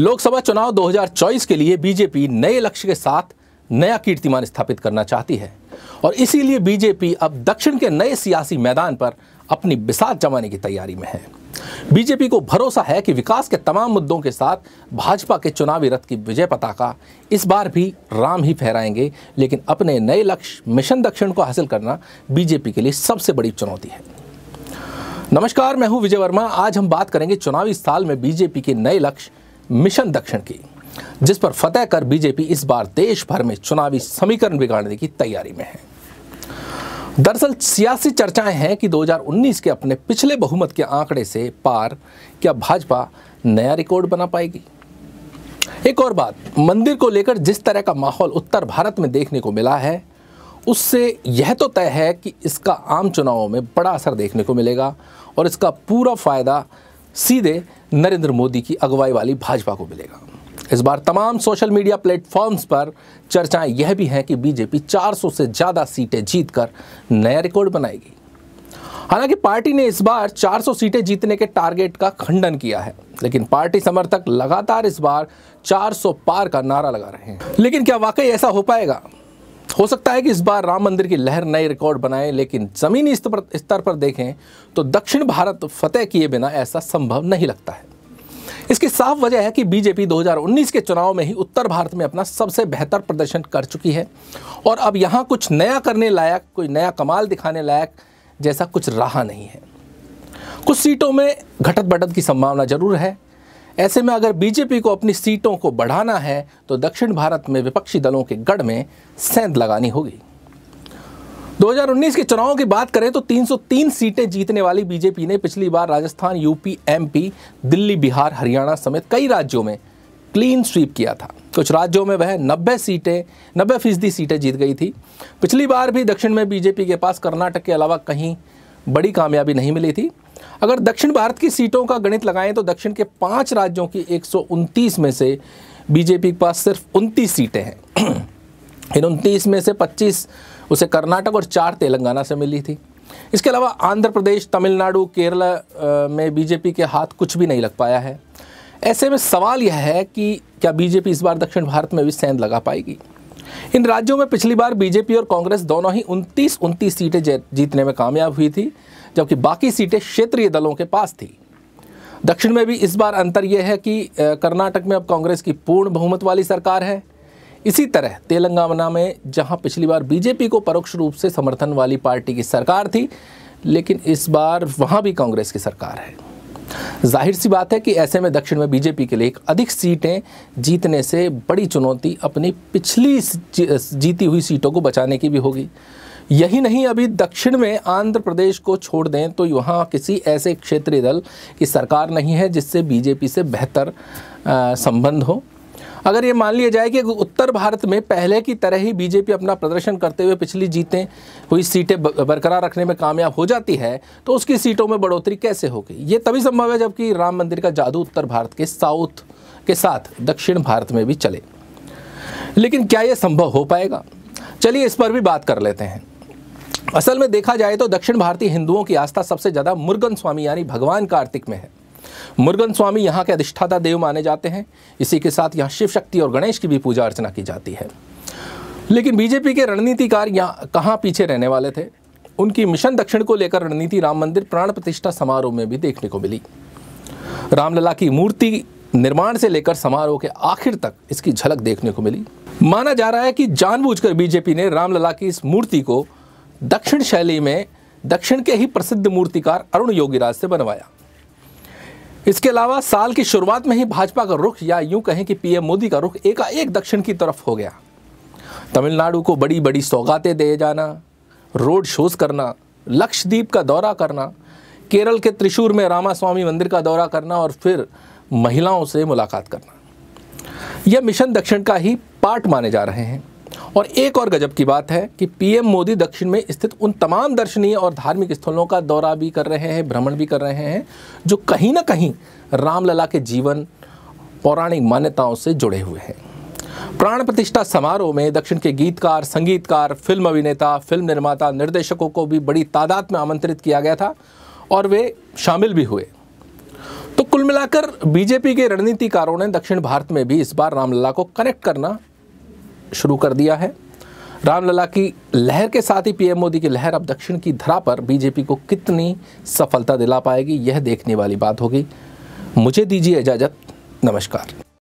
लोकसभा चुनाव 2024 के लिए बीजेपी नए लक्ष्य के साथ नया कीर्तिमान स्थापित करना चाहती है और इसीलिए बीजेपी अब दक्षिण के नए सियासी मैदान पर अपनी बिसात जमाने की तैयारी में है बीजेपी को भरोसा है कि विकास के तमाम मुद्दों के साथ भाजपा के चुनावी रथ की विजय पताका इस बार भी राम ही फहराएंगे लेकिन अपने नए लक्ष्य मिशन दक्षिण को हासिल करना बीजेपी के लिए सबसे बड़ी चुनौती है नमस्कार मैं हूं विजय वर्मा आज हम बात करेंगे चुनावी साल में बीजेपी के नए लक्ष्य मिशन दक्षिण की जिस पर फतेह कर बीजेपी इस बार देश भर में चुनावी समीकरण बिगाड़ने की तैयारी में है दरअसल सियासी चर्चाएं हैं कि 2019 के अपने पिछले बहुमत के आंकड़े से पार क्या भाजपा नया रिकॉर्ड बना पाएगी एक और बात मंदिर को लेकर जिस तरह का माहौल उत्तर भारत में देखने को मिला है उससे यह तो तय है कि इसका आम चुनावों में बड़ा असर देखने को मिलेगा और इसका पूरा फायदा सीधे नरेंद्र मोदी की अगुवाई वाली भाजपा को मिलेगा इस बार तमाम सोशल मीडिया प्लेटफॉर्म्स पर चर्चाएं यह भी हैं कि बीजेपी 400 से ज़्यादा सीटें जीतकर नया रिकॉर्ड बनाएगी हालांकि पार्टी ने इस बार 400 सीटें जीतने के टारगेट का खंडन किया है लेकिन पार्टी समर्थक लगातार इस बार 400 पार का नारा लगा रहे हैं लेकिन क्या वाकई ऐसा हो पाएगा हो सकता है कि इस बार राम मंदिर की लहर नए रिकॉर्ड बनाए लेकिन ज़मीनी स्तर पर देखें तो दक्षिण भारत फतेह किए बिना ऐसा संभव नहीं लगता है इसकी साफ वजह है कि बीजेपी 2019 के चुनाव में ही उत्तर भारत में अपना सबसे बेहतर प्रदर्शन कर चुकी है और अब यहाँ कुछ नया करने लायक कोई नया कमाल दिखाने लायक जैसा कुछ रहा नहीं है कुछ सीटों में घटत बढ़त की संभावना जरूर है ऐसे में अगर बीजेपी को अपनी सीटों को बढ़ाना है तो दक्षिण भारत में विपक्षी दलों के गढ़ में सेंध लगानी होगी 2019 के चुनाव की बात करें तो 303 सीटें जीतने वाली बीजेपी ने पिछली बार राजस्थान यूपी एमपी दिल्ली बिहार हरियाणा समेत कई राज्यों में क्लीन स्वीप किया था कुछ राज्यों में वह 90 सीटें 90 फीसदी सीटें जीत गई थी पिछली बार भी दक्षिण में बीजेपी के पास कर्नाटक के अलावा कहीं बड़ी कामयाबी नहीं मिली थी अगर दक्षिण भारत की सीटों का गणित लगाएं तो दक्षिण के पाँच राज्यों की एक में से बीजेपी के पास सिर्फ उनतीस सीटें हैं इन उनतीस में से 25 उसे कर्नाटक और चार तेलंगाना से मिली थी इसके अलावा आंध्र प्रदेश तमिलनाडु केरला में बीजेपी के हाथ कुछ भी नहीं लग पाया है ऐसे में सवाल यह है कि क्या बीजेपी इस बार दक्षिण भारत में भी सेंध लगा पाएगी इन राज्यों में पिछली बार बीजेपी और कांग्रेस दोनों ही उनतीस उनतीस सीटें जीतने में कामयाब हुई थी जबकि बाकी सीटें क्षेत्रीय दलों के पास थी दक्षिण में भी इस बार अंतर यह है कि कर्नाटक में अब कांग्रेस की पूर्ण बहुमत वाली सरकार है इसी तरह तेलंगाना में जहां पिछली बार बीजेपी को परोक्ष रूप से समर्थन वाली पार्टी की सरकार थी लेकिन इस बार वहां भी कांग्रेस की सरकार है जाहिर सी बात है कि ऐसे में दक्षिण में बीजेपी के लिए अधिक सीटें जीतने से बड़ी चुनौती अपनी पिछली जीती हुई सीटों को बचाने की भी होगी यही नहीं अभी दक्षिण में आंध्र प्रदेश को छोड़ दें तो यहाँ किसी ऐसे क्षेत्रीय दल की सरकार नहीं है जिससे बीजेपी से बेहतर संबंध हो अगर ये मान लिया जाए कि उत्तर भारत में पहले की तरह ही बीजेपी अपना प्रदर्शन करते हुए पिछली जीतें हुई सीटें बरकरार रखने में कामयाब हो जाती है तो उसकी सीटों में बढ़ोतरी कैसे होगी ये तभी संभव है जबकि राम मंदिर का जादू उत्तर भारत के साउथ के साथ दक्षिण भारत में भी चले लेकिन क्या यह संभव हो पाएगा चलिए इस पर भी बात कर लेते हैं असल में देखा जाए तो दक्षिण भारतीय हिंदुओं की आस्था सबसे ज़्यादा मुर्गन स्वामी यानी भगवान कार्तिक में है मुर्गन स्वामी यहाँ के अधिष्ठाता देव माने जाते हैं इसी के साथ यहाँ शिव शक्ति और गणेश की भी पूजा अर्चना की जाती है लेकिन बीजेपी के रणनीतिकार यहाँ कहाँ पीछे रहने वाले थे उनकी मिशन दक्षिण को लेकर रणनीति राम मंदिर प्राण प्रतिष्ठा समारोह में भी देखने को मिली रामलला की मूर्ति निर्माण से लेकर समारोह के आखिर तक इसकी झलक देखने को मिली माना जा रहा है कि जानबूझकर बीजेपी ने रामलला की इस मूर्ति को दक्षिण शैली में दक्षिण के ही प्रसिद्ध मूर्तिकार अरुण योगीराज से बनवाया इसके अलावा साल की शुरुआत में ही भाजपा का रुख या यूं कहें कि पीएम मोदी का रुख एकाएक दक्षिण की तरफ हो गया तमिलनाडु को बड़ी बड़ी सौगातें दिए जाना रोड शोज करना लक्षद्वीप का दौरा करना केरल के त्रिशूर में रामास्वामी मंदिर का दौरा करना और फिर महिलाओं से मुलाकात करना यह मिशन दक्षिण का ही पार्ट माने जा रहे हैं और एक और गजब की बात है कि पीएम मोदी दक्षिण में स्थित उन तमाम दर्शनीय और धार्मिक स्थलों का दौरा भी कर रहे हैं भ्रमण भी कर रहे हैं जो कहीं ना कहीं रामलला के जीवन पौराणिक मान्यताओं से जुड़े हुए हैं प्राण प्रतिष्ठा समारोह में दक्षिण के गीतकार संगीतकार फिल्म अभिनेता फिल्म निर्माता निर्देशकों को भी बड़ी तादाद में आमंत्रित किया गया था और वे शामिल भी हुए तो कुल मिलाकर बीजेपी के रणनीतिकारों ने दक्षिण भारत में भी इस बार रामलला को कनेक्ट करना शुरू कर दिया है रामलला की लहर के साथ ही पीएम मोदी की लहर अब दक्षिण की धरा पर बीजेपी को कितनी सफलता दिला पाएगी यह देखने वाली बात होगी मुझे दीजिए इजाज़त नमस्कार